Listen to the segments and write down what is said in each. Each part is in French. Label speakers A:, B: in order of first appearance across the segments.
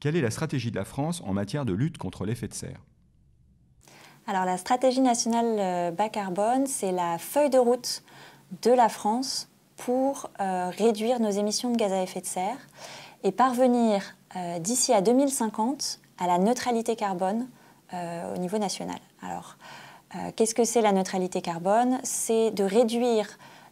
A: Quelle est la stratégie de la France en matière de lutte contre l'effet de serre Alors la stratégie nationale euh, bas carbone, c'est la feuille de route de la France pour euh, réduire nos émissions de gaz à effet de serre et parvenir euh, d'ici à 2050 à la neutralité carbone au niveau national. Alors, qu'est-ce que c'est la neutralité carbone C'est de réduire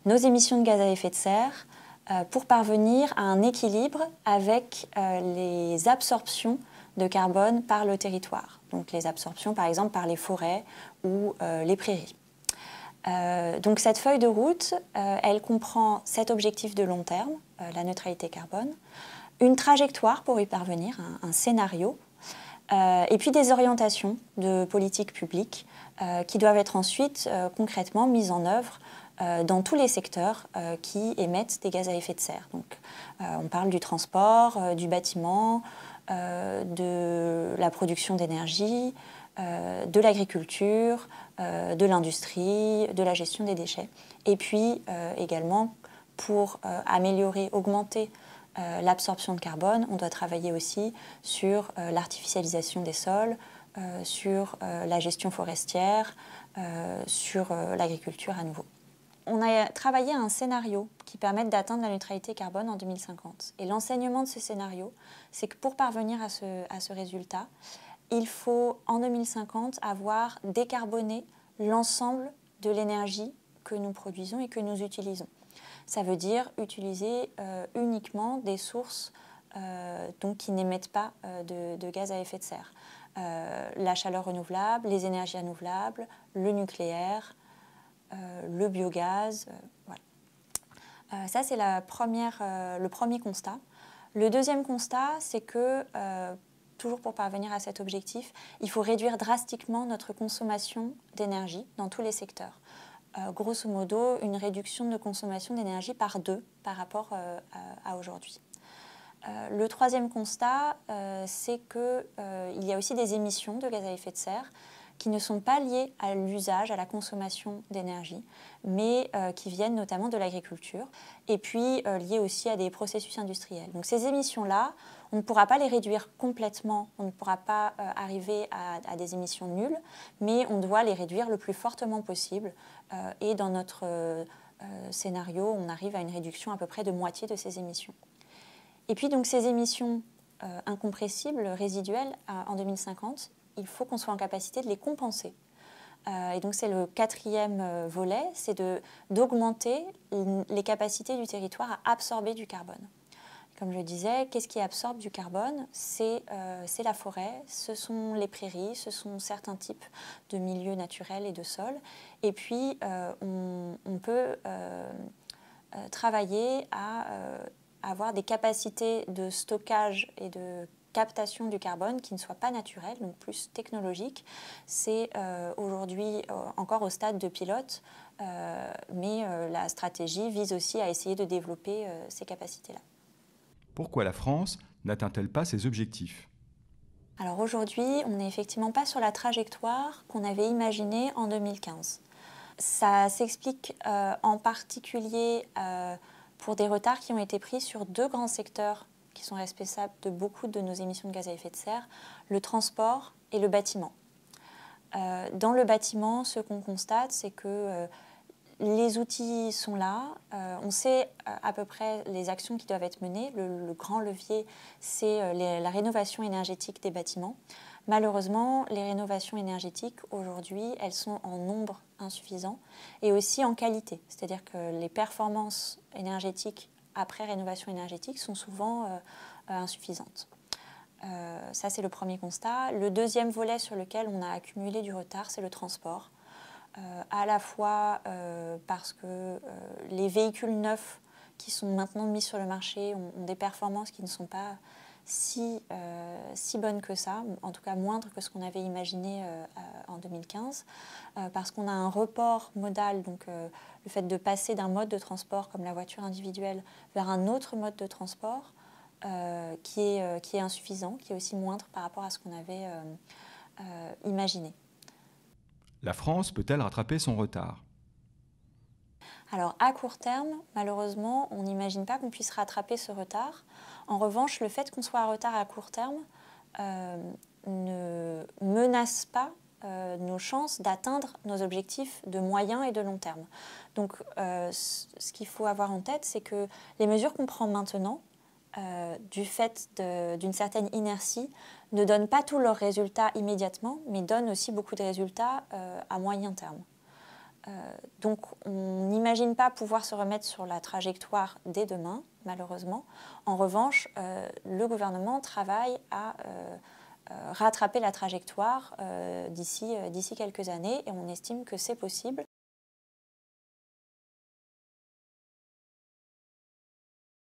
A: nos émissions de gaz à effet de serre euh, pour parvenir à un équilibre avec euh, les absorptions de carbone par le territoire. Donc les absorptions par exemple par les forêts ou euh, les prairies. donc cette feuille de route, elle comprend cet objectif de long terme, la neutralité carbone, une trajectoire pour y parvenir, un, scénario, et puis des orientations de politique publique qui doivent être ensuite concrètement mises en œuvre euh, dans tous les secteurs euh, qui émettent des gaz à effet de serre. Donc, euh, on parle du transport, du bâtiment, de la production d'énergie, de l'agriculture, de l'industrie, de la gestion des déchets. Et puis également, pour améliorer, augmenter l'absorption de carbone, on doit travailler aussi sur l'artificialisation des sols, sur la gestion forestière, sur l'agriculture à nouveau on a travaillé un scénario qui permette d'atteindre la neutralité carbone en 2050. Et l'enseignement de ce scénario, c'est que pour parvenir à ce, résultat, il faut en 2050 avoir décarboné l'ensemble de l'énergie que nous produisons et que nous utilisons. Ça veut dire utiliser euh, uniquement des sources euh, donc qui n'émettent pas euh, de, gaz à effet de serre. la chaleur renouvelable, les énergies renouvelables, le nucléaire, euh, le biogaz. Euh, voilà. Euh, ça, c'est le premier constat. Le deuxième constat, c'est que, toujours pour parvenir à cet objectif, il faut réduire drastiquement notre consommation d'énergie dans tous les secteurs grosso modo une réduction de consommation d'énergie par deux par rapport à, aujourd'hui. le troisième constat, c'est qu'il y a aussi des émissions de gaz à effet de serre qui ne sont pas liées à l'usage, à la consommation d'énergie, mais euh, qui viennent notamment de l'agriculture et puis euh, liées aussi à des processus industriels. Donc ces émissions-là, on ne pourra pas les réduire complètement, on ne pourra pas euh, arriver à, des émissions nulles, mais on doit les réduire le plus fortement possible. et dans notre scénario, on arrive à une réduction à peu près de moitié de ces émissions. Et puis donc ces émissions incompressibles, résiduelles, en 2050, il faut qu'on soit en capacité de les compenser. Euh, et donc c'est le quatrième euh, volet, c'est d'augmenter les capacités du territoire à absorber du carbone. Comme je le disais, qu'est-ce qui absorbe du carbone euh, C'est la forêt, ce sont les prairies, ce sont certains types de milieux naturels et de sols. Et puis, on, peut travailler à avoir des capacités de stockage et de captation du carbone qui ne soit pas naturelle, donc plus technologique. C'est euh, aujourd'hui euh, encore au stade de pilote, euh, mais la stratégie vise aussi à essayer de développer ces capacités-là. Pourquoi la France n'atteint-elle pas ses objectifs Alors aujourd'hui, on n'est effectivement pas sur la trajectoire qu'on avait imaginée en 2015. Ça s'explique en particulier pour des retards qui ont été pris sur deux grands secteurs qui sont responsables de beaucoup de nos émissions de gaz à effet de serre, le transport et le bâtiment. Euh, dans le bâtiment, ce qu'on constate, c'est que euh, les outils sont là, euh, on sait à peu près les actions qui doivent être menées. le grand levier, c'est la rénovation énergétique des bâtiments. Malheureusement, les rénovations énergétiques, aujourd'hui, elles sont en nombre insuffisant et aussi en qualité. C'est-à-dire que les performances énergétiques après rénovation énergétique sont souvent euh, euh, insuffisantes. Euh, ça, c'est le premier constat. Le deuxième volet sur lequel on a accumulé du retard, c'est le transport. à la fois parce que les véhicules neufs qui sont maintenant mis sur le marché ont, des performances qui ne sont pas euh, si, bonne que ça, en tout cas moindre que ce qu'on avait imaginé euh, en 2015, euh, parce qu'on a un report modal, donc le fait de passer d'un mode de transport comme la voiture individuelle vers un autre mode de transport qui, est, qui est insuffisant, qui est aussi moindre par rapport à ce qu'on avait imaginé. La France peut-elle rattraper son retard alors à court terme, malheureusement, on n'imagine pas qu'on puisse rattraper ce retard. En revanche, le fait qu'on soit en retard à court terme euh, ne menace pas euh, nos chances d'atteindre nos objectifs de moyen et de long terme. Donc euh, ce qu'il faut avoir en tête, c'est que les mesures qu'on prend maintenant, du fait d'une certaine inertie, ne donnent pas tous leurs résultats immédiatement, mais donnent aussi beaucoup de résultats à moyen terme. Euh, donc on n'imagine pas pouvoir se remettre sur la trajectoire dès demain, malheureusement. En revanche, euh, le gouvernement travaille à euh, rattraper la trajectoire d'ici quelques années et on estime que c'est possible